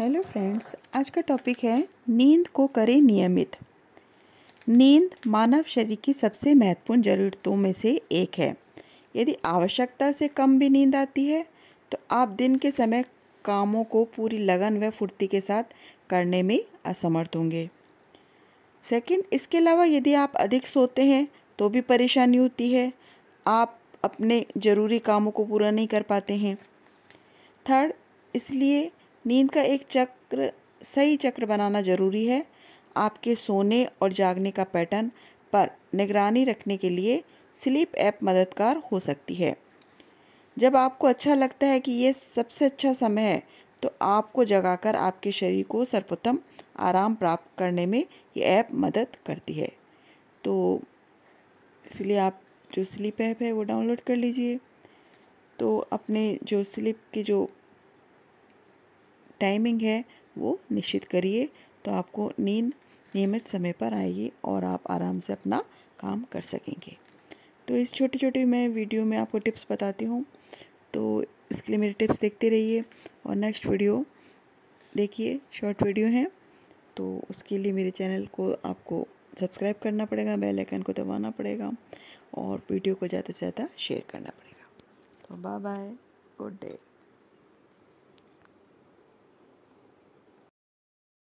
hello friends आज का topic है नींद को करें नियमित नींद मानव शरीर की सबसे महत्वपूर्ण ज़रूरतों में से एक है यदि आवश्यकता से कम भी नींद आती है तो आप दिन के समय कामों को पूरी लगन व फुर्ती के साथ करने में असमर्थ होंगे सेकंड इसके अलावा यदि आप अधिक सोते हैं तो भी परेशानी होती है आप अपने ज़रूरी कामों को पूरा नहीं कर पाते हैं थर्ड इसलिए नींद का एक चक्र सही चक्र बनाना जरूरी है आपके सोने और जागने का पैटर्न पर निगरानी रखने के लिए स्लीप ऐप मददगार हो सकती है जब आपको अच्छा लगता है कि ये सबसे अच्छा समय है तो आपको जगाकर आपके शरीर को सर्वोत्तम आराम प्राप्त करने में ये ऐप मदद करती है तो इसलिए आप जो स्लीप ऐप है वो डाउनलोड कर लीजिए तो अपने जो स्लीप के जो टाइमिंग है वो निश्चित करिए तो आपको नींद नियमित समय पर आएगी और आप आराम से अपना काम कर सकेंगे तो इस छोटी छोटी मैं वीडियो में आपको टिप्स बताती हूँ तो इसके लिए मेरे टिप्स देखते रहिए और नेक्स्ट वीडियो देखिए शॉर्ट वीडियो हैं तो उसके लिए मेरे चैनल को आपको सब्सक्राइब करना पड़ेगा बेल आइकन को दबाना पड़ेगा और वीडियो को ज़्यादा से ज़्यादा शेयर करना पड़ेगा तो बाय बाय गुड डे